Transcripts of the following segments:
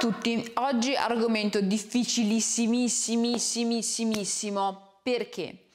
tutti, oggi argomento difficilissimissimissimo. Perché?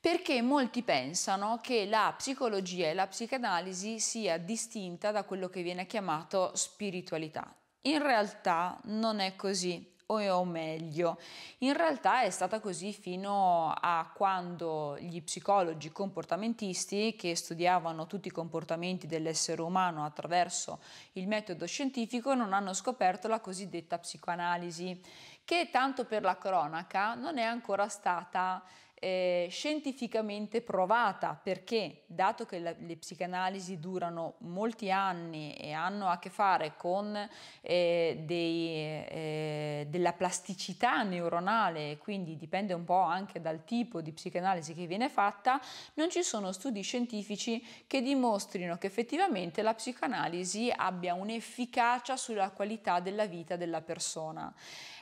Perché molti pensano che la psicologia e la psicanalisi sia distinta da quello che viene chiamato spiritualità. In realtà non è così o meglio. In realtà è stata così fino a quando gli psicologi comportamentisti che studiavano tutti i comportamenti dell'essere umano attraverso il metodo scientifico non hanno scoperto la cosiddetta psicoanalisi, che tanto per la cronaca non è ancora stata eh, scientificamente provata perché dato che la, le psicanalisi durano molti anni e hanno a che fare con eh, dei, eh, della plasticità neuronale quindi dipende un po' anche dal tipo di psicanalisi che viene fatta non ci sono studi scientifici che dimostrino che effettivamente la psicanalisi abbia un'efficacia sulla qualità della vita della persona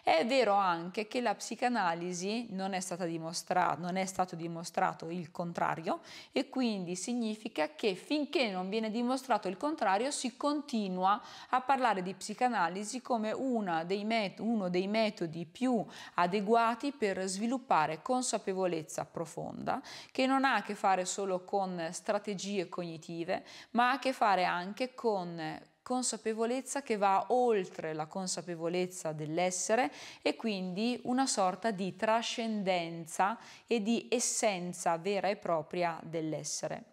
è vero anche che la psicanalisi non è stata dimostrata non è stato dimostrato il contrario e quindi significa che finché non viene dimostrato il contrario si continua a parlare di psicanalisi come dei uno dei metodi più adeguati per sviluppare consapevolezza profonda che non ha a che fare solo con strategie cognitive ma ha a che fare anche con consapevolezza che va oltre la consapevolezza dell'essere e quindi una sorta di trascendenza e di essenza vera e propria dell'essere.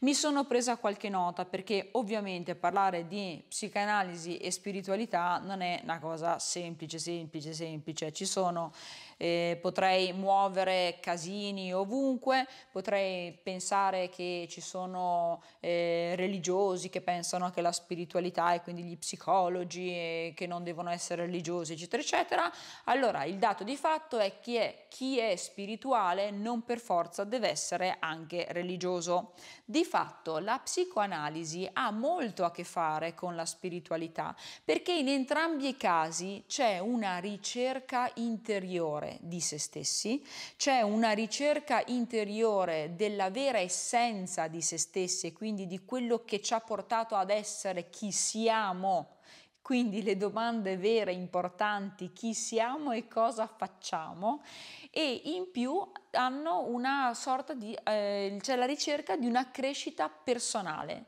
Mi sono presa qualche nota perché ovviamente parlare di psicanalisi e spiritualità non è una cosa semplice, semplice, semplice, ci sono eh, potrei muovere casini ovunque, potrei pensare che ci sono eh, religiosi che pensano che la spiritualità e quindi gli psicologi eh, che non devono essere religiosi, eccetera, eccetera. Allora il dato di fatto è che chi è spirituale non per forza deve essere anche religioso. Di fatto la psicoanalisi ha molto a che fare con la spiritualità perché in entrambi i casi c'è una ricerca interiore di se stessi, c'è una ricerca interiore della vera essenza di se stessi e quindi di quello che ci ha portato ad essere chi siamo. Quindi le domande vere, importanti, chi siamo e cosa facciamo e in più hanno una sorta di, eh, c'è la ricerca di una crescita personale.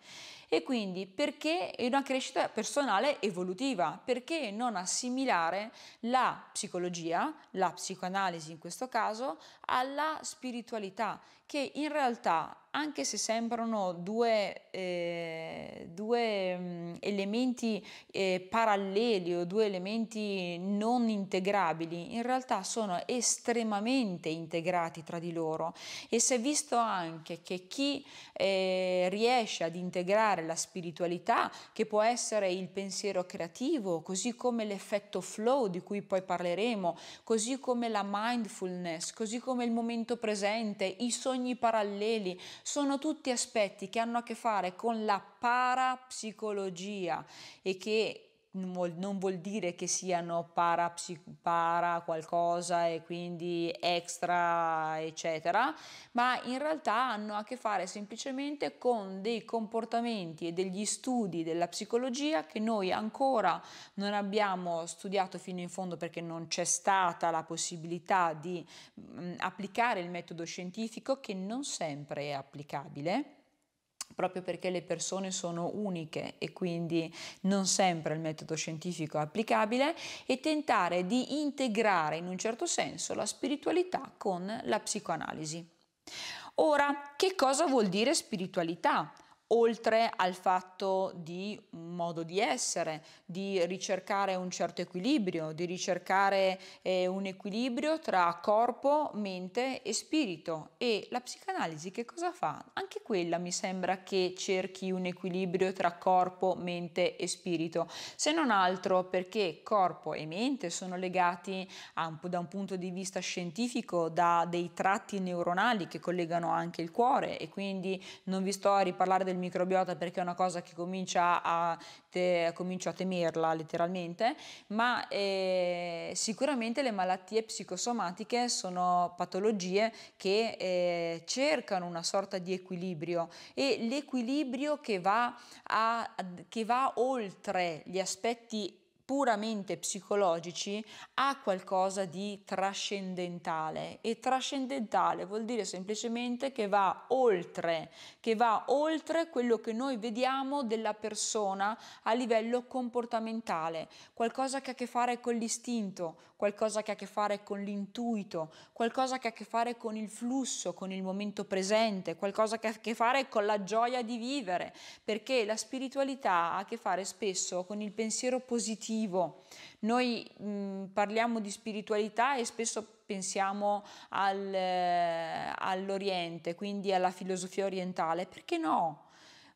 E quindi perché una crescita personale evolutiva? Perché non assimilare la psicologia, la psicoanalisi in questo caso, alla spiritualità, che in realtà anche se sembrano due, eh, due mm, elementi eh, paralleli o due elementi non integrabili, in realtà sono estremamente integrati tra di loro e si è visto anche che chi eh, riesce ad integrare la spiritualità, che può essere il pensiero creativo, così come l'effetto flow di cui poi parleremo, così come la mindfulness, così come il momento presente, i sogni paralleli, sono tutti aspetti che hanno a che fare con la parapsicologia e che non vuol dire che siano para, para qualcosa e quindi extra eccetera, ma in realtà hanno a che fare semplicemente con dei comportamenti e degli studi della psicologia che noi ancora non abbiamo studiato fino in fondo perché non c'è stata la possibilità di mh, mm, applicare il metodo scientifico che non sempre è applicabile proprio perché le persone sono uniche e quindi non sempre il metodo scientifico è applicabile, e tentare di integrare in un certo senso la spiritualità con la psicoanalisi. Ora, che cosa vuol dire spiritualità? oltre al fatto di un modo di essere, di ricercare un certo equilibrio, di ricercare eh, un equilibrio tra corpo, mente e spirito. E la psicanalisi che cosa fa? Anche quella mi sembra che cerchi un equilibrio tra corpo, mente e spirito, se non altro perché corpo e mente sono legati un da un punto di vista scientifico da dei tratti neuronali che collegano anche il cuore e quindi non vi sto a riparlare del microbiota perché è una cosa che comincia a te, comincio a temerla letteralmente, ma eh, sicuramente le malattie psicosomatiche sono patologie che eh, cercano una sorta di equilibrio e l'equilibrio che va, a, che va oltre gli aspetti puramente psicologici ha qualcosa di trascendentale e trascendentale vuol dire semplicemente che va oltre, che va oltre quello che noi vediamo della persona a livello comportamentale, qualcosa che ha a che fare con l'istinto, qualcosa che ha a che fare con l'intuito, qualcosa che ha a che fare con il flusso, con il momento presente, qualcosa che ha a che fare con la gioia di vivere, perché la spiritualità ha a che fare spesso con il pensiero positivo emotivo. Noi mh, mm, parliamo di spiritualità e spesso pensiamo al, eh, all'Oriente, quindi alla filosofia orientale, perché no?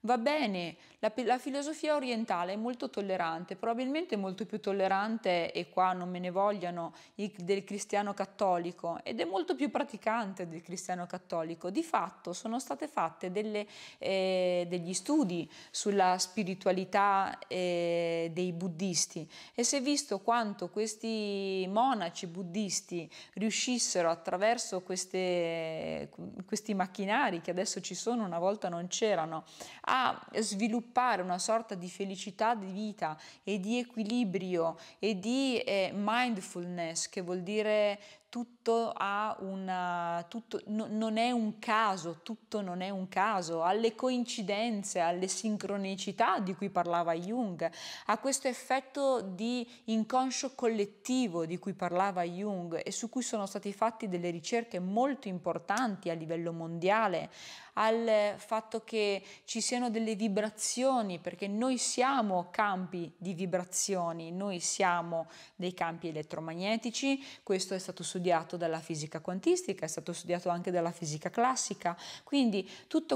Va bene, la, la, filosofia orientale è molto tollerante, probabilmente molto più tollerante, e qua non me ne vogliano, del cristiano cattolico ed è molto più praticante del cristiano cattolico. Di fatto sono state fatte delle, eh, degli studi sulla spiritualità eh, dei buddisti e si è visto quanto questi monaci buddisti riuscissero attraverso queste, questi macchinari che adesso ci sono, una volta non c'erano, a a sviluppare una sorta di felicità di vita e di equilibrio e di eh, mindfulness, che vuol dire tutto, una, eh, tutto no, non è un caso, tutto non è un caso, alle coincidenze, alle sincronicità di cui parlava Jung, a questo effetto di inconscio collettivo di cui parlava Jung e su cui sono stati fatti delle ricerche molto importanti a livello mondiale, al fatto che ci siano delle vibrazioni, perché noi siamo campi di vibrazioni, noi siamo dei campi elettromagnetici, questo è stato studiato dalla fisica quantistica, è stato studiato anche dalla fisica classica, quindi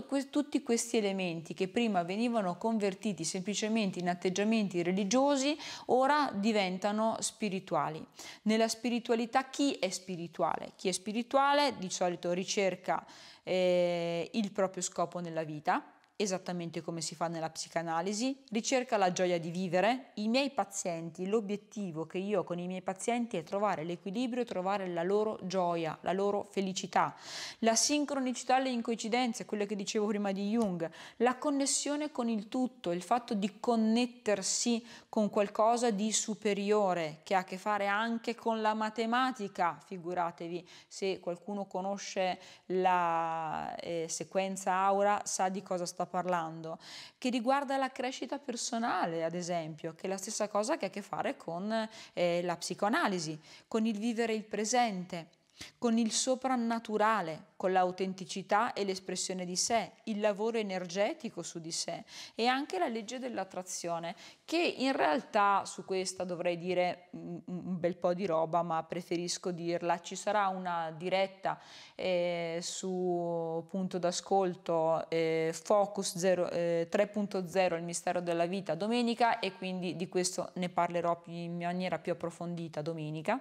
que tutti questi elementi che prima venivano convertiti semplicemente in atteggiamenti religiosi, ora diventano spirituali. Nella spiritualità chi è spirituale? Chi è spirituale di solito ricerca eh, il proprio scopo nella vita esattamente come si fa nella psicanalisi, ricerca la gioia di vivere. I miei pazienti, l'obiettivo che io ho con i miei pazienti è trovare l'equilibrio, trovare la loro gioia, la loro felicità, la sincronicità, le incoincidenze, quelle che dicevo prima di Jung, la connessione con il tutto, il fatto di connettersi con qualcosa di superiore che ha a che fare anche con la matematica, figuratevi se qualcuno conosce la eh, sequenza aura sa di cosa sta parlando, che riguarda la crescita personale, ad esempio, che è la stessa cosa che ha a che fare con eh, la psicoanalisi, con il vivere il presente con il soprannaturale, con l'autenticità e l'espressione di sé, il lavoro energetico su di sé e anche la legge dell'attrazione, che in realtà su questa dovrei dire mm, mm, un bel po' di roba, ma preferisco dirla. Ci sarà una diretta eh, su punto d'ascolto eh, Focus 0, eh, 3.0, il mistero della vita, domenica e quindi di questo ne parlerò in maniera più approfondita domenica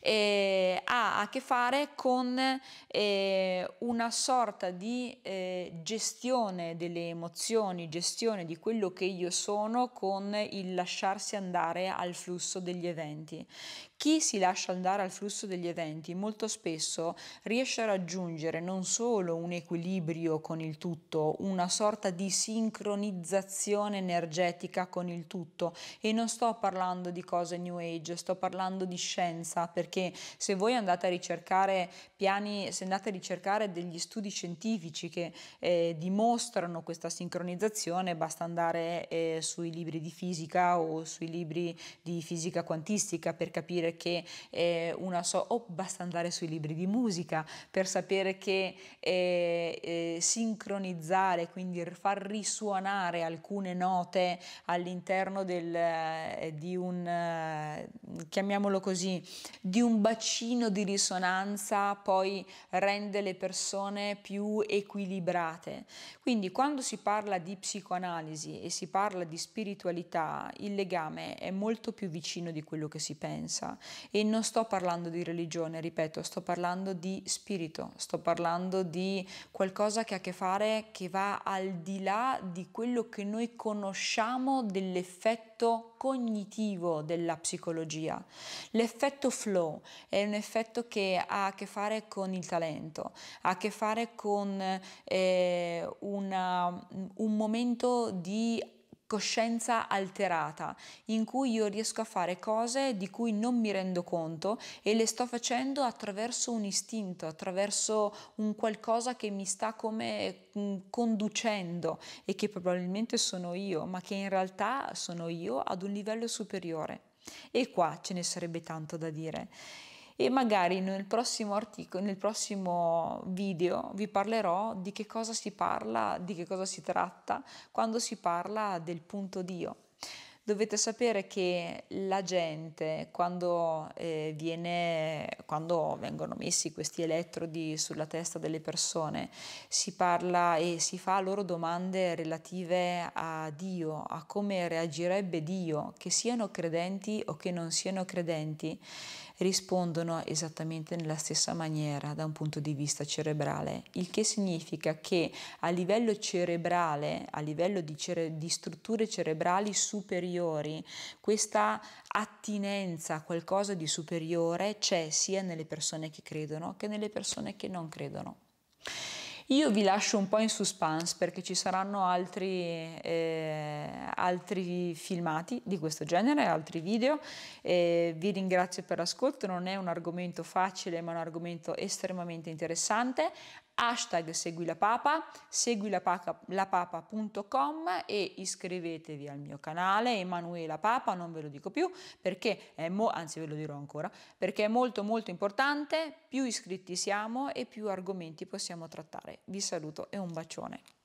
eh, ha a che fare con eh, una sorta di eh, gestione delle emozioni, gestione di quello che io sono con il lasciarsi andare al flusso degli eventi. Chi si lascia andare al flusso degli eventi molto spesso riesce a raggiungere non solo un equilibrio con il tutto, una sorta di sincronizzazione energetica con il tutto e non sto parlando di cose new age, sto parlando di scienza perché perché se voi andate a ricercare piani, se andate a ricercare degli studi scientifici che eh, dimostrano questa sincronizzazione, basta andare eh, sui libri di fisica o sui libri di fisica quantistica per capire che eh, una so o basta andare sui libri di musica per sapere che eh, eh, sincronizzare, quindi far risuonare alcune note all'interno del, eh, di un, chiamiamolo così, di di un bacino di risonanza poi rende le persone più equilibrate. Quindi quando si parla di psicoanalisi e si parla di spiritualità, il legame è molto più vicino di quello che si pensa e non sto parlando di religione, ripeto, sto parlando di spirito, sto parlando di qualcosa che ha a che fare che va al di là di quello che noi conosciamo dell'effetto cognitivo della psicologia. L'effetto flow flow, è un effetto che ha a che fare con il talento, ha a che fare con eh, una, un momento di coscienza alterata, in cui io riesco a fare cose di cui non mi rendo conto e le sto facendo attraverso un istinto, attraverso un qualcosa che mi sta come mm, conducendo e che probabilmente sono io, ma che in realtà sono io ad un livello superiore. E qua ce ne sarebbe tanto da dire. E magari nel prossimo articolo, nel prossimo video vi parlerò di che cosa si parla, di che cosa si tratta quando si parla del punto Dio dovete sapere che la gente quando, eh, viene, quando vengono messi questi elettrodi sulla testa delle persone si parla e si fa loro domande relative a Dio, a come reagirebbe Dio, che siano credenti o che non siano credenti rispondono esattamente nella stessa maniera da un punto di vista cerebrale, il che significa che a livello cerebrale, a livello di, cere- di strutture cerebrali superiori, questa attinenza a qualcosa di superiore c'è sia nelle persone che credono che nelle persone che non credono. Io vi lascio un po' in suspense perché ci saranno altri, eh, altri filmati di questo genere, altri video. Eh, vi ringrazio per l'ascolto, non è un argomento facile ma un argomento estremamente interessante hashtag Segui la Papa, seguilapapa.com e iscrivetevi al mio canale Emanuela Papa, non ve lo dico più perché è mo- anzi ve lo dirò ancora, perché è molto molto importante, più iscritti siamo e più argomenti possiamo trattare. Vi saluto e un bacione.